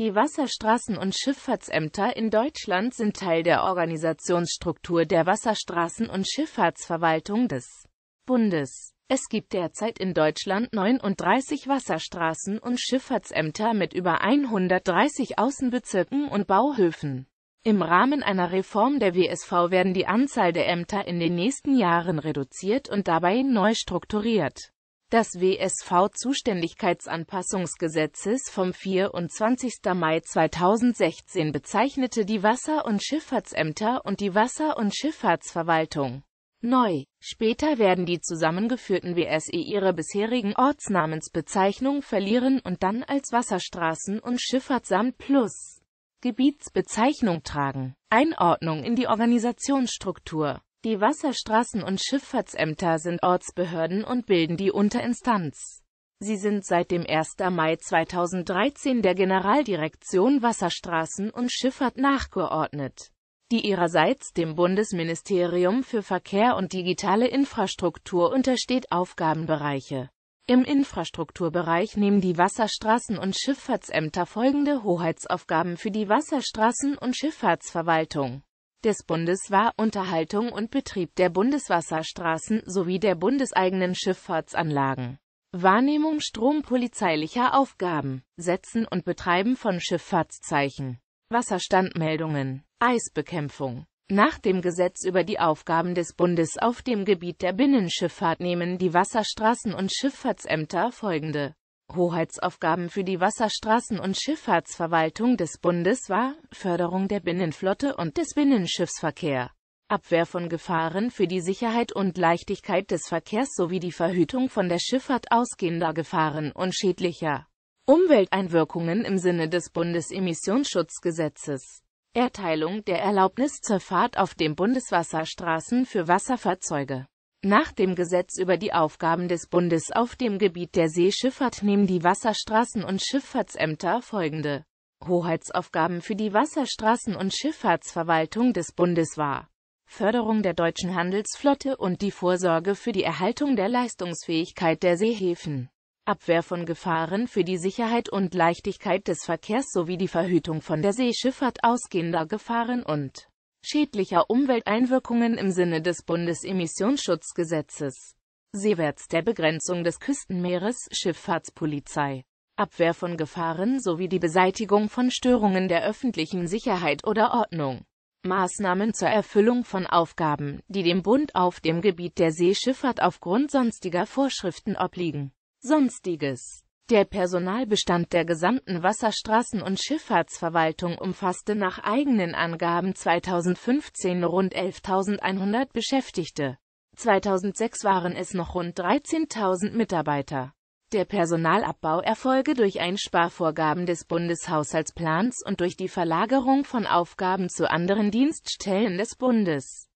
Die Wasserstraßen- und Schifffahrtsämter in Deutschland sind Teil der Organisationsstruktur der Wasserstraßen- und Schifffahrtsverwaltung des Bundes. Es gibt derzeit in Deutschland 39 Wasserstraßen- und Schifffahrtsämter mit über 130 Außenbezirken und Bauhöfen. Im Rahmen einer Reform der WSV werden die Anzahl der Ämter in den nächsten Jahren reduziert und dabei neu strukturiert das WSV-Zuständigkeitsanpassungsgesetzes vom 24. Mai 2016 bezeichnete die Wasser- und Schifffahrtsämter und die Wasser- und Schifffahrtsverwaltung neu. Später werden die zusammengeführten WSE ihre bisherigen Ortsnamensbezeichnung verlieren und dann als Wasserstraßen- und Schifffahrtsamt plus Gebietsbezeichnung tragen. Einordnung in die Organisationsstruktur die Wasserstraßen- und Schifffahrtsämter sind Ortsbehörden und bilden die Unterinstanz. Sie sind seit dem 1. Mai 2013 der Generaldirektion Wasserstraßen und Schifffahrt nachgeordnet, die ihrerseits dem Bundesministerium für Verkehr und digitale Infrastruktur untersteht Aufgabenbereiche. Im Infrastrukturbereich nehmen die Wasserstraßen- und Schifffahrtsämter folgende Hoheitsaufgaben für die Wasserstraßen- und Schifffahrtsverwaltung des Bundes war Unterhaltung und Betrieb der Bundeswasserstraßen sowie der bundeseigenen Schifffahrtsanlagen. Wahrnehmung strompolizeilicher Aufgaben, Setzen und Betreiben von Schifffahrtszeichen, Wasserstandmeldungen, Eisbekämpfung. Nach dem Gesetz über die Aufgaben des Bundes auf dem Gebiet der Binnenschifffahrt nehmen die Wasserstraßen- und Schifffahrtsämter folgende Hoheitsaufgaben für die Wasserstraßen- und Schifffahrtsverwaltung des Bundes war Förderung der Binnenflotte und des Binnenschiffsverkehr, Abwehr von Gefahren für die Sicherheit und Leichtigkeit des Verkehrs sowie die Verhütung von der Schifffahrt ausgehender Gefahren und schädlicher Umwelteinwirkungen im Sinne des Bundesemissionsschutzgesetzes. Erteilung der Erlaubnis zur Fahrt auf den Bundeswasserstraßen für Wasserfahrzeuge nach dem Gesetz über die Aufgaben des Bundes auf dem Gebiet der Seeschifffahrt nehmen die Wasserstraßen- und Schifffahrtsämter folgende Hoheitsaufgaben für die Wasserstraßen- und Schifffahrtsverwaltung des Bundes wahr. Förderung der deutschen Handelsflotte und die Vorsorge für die Erhaltung der Leistungsfähigkeit der Seehäfen. Abwehr von Gefahren für die Sicherheit und Leichtigkeit des Verkehrs sowie die Verhütung von der Seeschifffahrt ausgehender Gefahren und schädlicher Umwelteinwirkungen im Sinne des Bundesemissionsschutzgesetzes. Seewärts der Begrenzung des Küstenmeeres, Schifffahrtspolizei. Abwehr von Gefahren sowie die Beseitigung von Störungen der öffentlichen Sicherheit oder Ordnung. Maßnahmen zur Erfüllung von Aufgaben, die dem Bund auf dem Gebiet der Seeschifffahrt aufgrund sonstiger Vorschriften obliegen. Sonstiges der Personalbestand der gesamten Wasserstraßen- und Schifffahrtsverwaltung umfasste nach eigenen Angaben 2015 rund 11.100 Beschäftigte. 2006 waren es noch rund 13.000 Mitarbeiter. Der Personalabbau erfolge durch Einsparvorgaben des Bundeshaushaltsplans und durch die Verlagerung von Aufgaben zu anderen Dienststellen des Bundes.